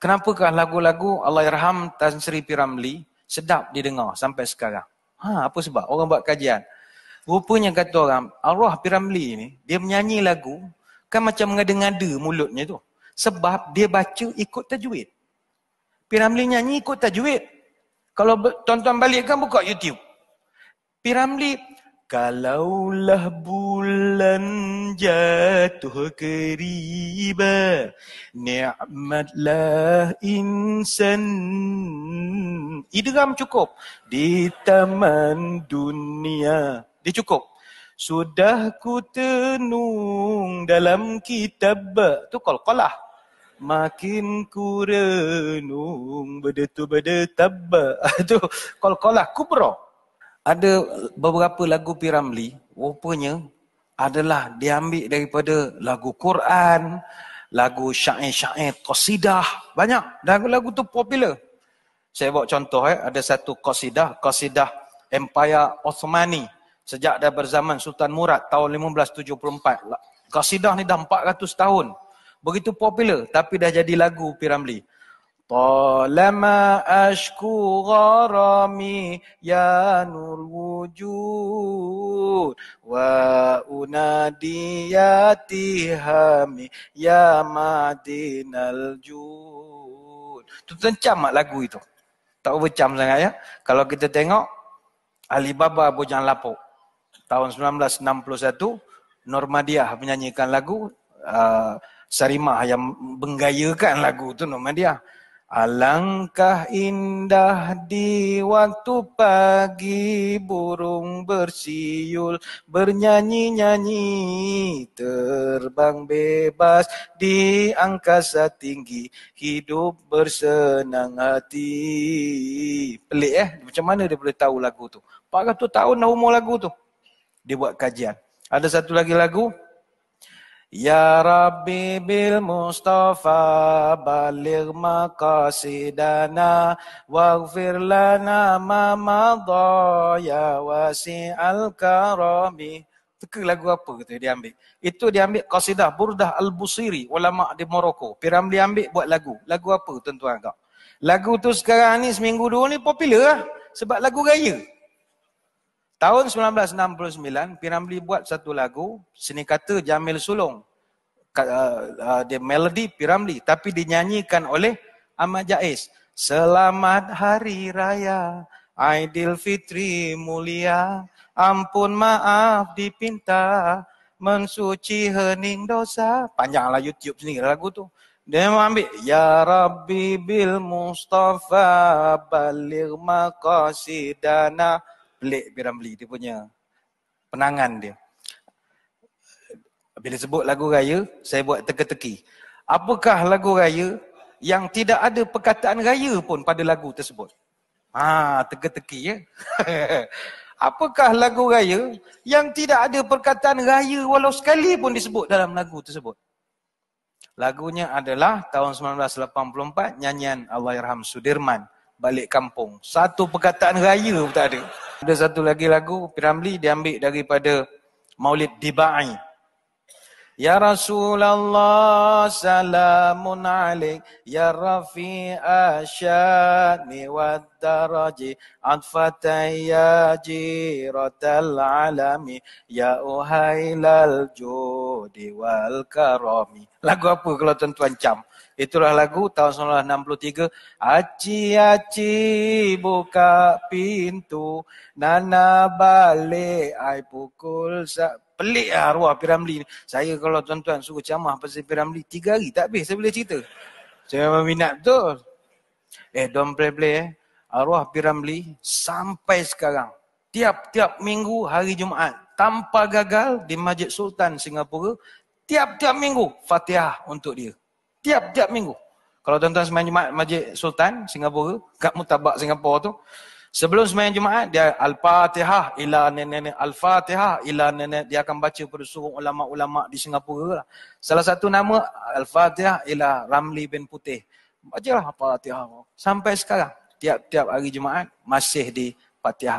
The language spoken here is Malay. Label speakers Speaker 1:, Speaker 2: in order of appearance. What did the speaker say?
Speaker 1: Kenapakah lagu-lagu Allahyarham Tan Sri Piramli sedap didengar sampai sekarang? Ha, apa sebab? Orang buat kajian. Rupanya kata orang, Allah Piramli ni, dia menyanyi lagu, kan macam mengada-ngada mulutnya tu. Sebab dia baca ikut tajwid. Piramli nyanyi ikut tajwid. Kalau tonton balik kan buka YouTube. Piramli, Kalaulah bulan jatuh keriba Ni'matlah insan Idram cukup Di taman dunia Dia cukup Sudah ku tenung dalam kitab Tu kol-kolah Makin ku renung Berdetu-berdetab Tu kol-kolah kubro ada beberapa lagu Piramli rupanya adalah diambil daripada lagu Quran, lagu syair-syair qasidah, banyak lagu-lagu tu popular. Saya bawa contoh eh, ada satu qasidah, qasidah Empire Ottomani sejak dah berzaman Sultan Murad tahun 1574. Qasidah ni dah 400 tahun. Begitu popular tapi dah jadi lagu Piramli. طالما أشكو غرامي يا نور wa وأنادي ya تهامي يا مدين الجود Itu tencam mak lagu itu. Tak overcam sangat ya. Kalau kita tengok Alibaba Bojang Lapuk tahun 1961 Normadiah menyanyikan lagu uh, Sarimah yang menggayakan lagu tu Normadiah. Normadiah. Alangkah indah di waktu pagi burung bersiul bernyanyi-nyanyi terbang bebas di angkasa tinggi hidup bersenang hati. Pelik eh macam mana dia boleh tahu lagu tu? 400 tahun dah umur lagu tu. Dia buat kajian. Ada satu lagi lagu Ya Rabbi bil Mustafa balir maqasidana waghfir lana ma madha wasi al karami Teka lagu apa kata dia ambil? Itu dia ambil Qasidah Burdah Al-Busiri ulama di Morocco. Piram dia ambil buat lagu. Lagu apa tuan-tuan agak? Lagu tu sekarang ni seminggu dua ni popular lah. Sebab lagu raya. Tahun 1969, Piramli buat satu lagu, seni kata Jamil Sulong. Uh, uh, dia uh, melodi Piramli, tapi dinyanyikan oleh Ahmad Jais. Selamat Hari Raya, Aidilfitri Mulia, ampun maaf dipinta, mensuci hening dosa. Panjanglah YouTube sendiri lagu tu. Dia ambil Ya Rabbi Bil Mustafa Balir Maqasidana Mustafa pelik P. Ramli dia punya penangan dia bila sebut lagu raya saya buat teka-teki apakah lagu raya yang tidak ada perkataan raya pun pada lagu tersebut ha teka-teki ya apakah lagu raya yang tidak ada perkataan raya walau sekali pun disebut dalam lagu tersebut lagunya adalah tahun 1984 nyanyian Allahyarham Sudirman balik kampung satu perkataan raya pun tak ada ada satu lagi lagu Piramli diambil daripada Maulid Diba'i. Ya Rasulullah salamun alaik ya rafi asyani wa daraji anfataya jiratal alami ya uhailal judi wal karami. Lagu apa kalau tuan-tuan cam? Itulah lagu tahun 1963. Aci aci buka pintu. Nana balik. Ai pukul. Pelik lah arwah Piramli ni. Saya kalau tuan-tuan suruh ceramah pasal Piramli. Tiga hari tak habis. Saya boleh cerita. Saya memang minat tu. Eh, don't play play eh. Arwah Piramli sampai sekarang. Tiap-tiap minggu hari Jumaat. Tanpa gagal di Masjid Sultan Singapura. Tiap-tiap minggu fatihah untuk dia. Tiap-tiap minggu. Kalau tuan-tuan semayang Jumaat Majid Sultan Singapura, kat Mutabak Singapura tu, sebelum semayang Jumaat, dia Al-Fatihah ila nenek-nenek. Al-Fatihah ila nenek. Dia akan baca pada suruh ulama-ulama di Singapura lah. Salah satu nama, Al-Fatihah ila Ramli bin Putih. Baca Bajalah Al-Fatihah. Sampai sekarang, tiap-tiap hari Jumaat, masih di Fatihah.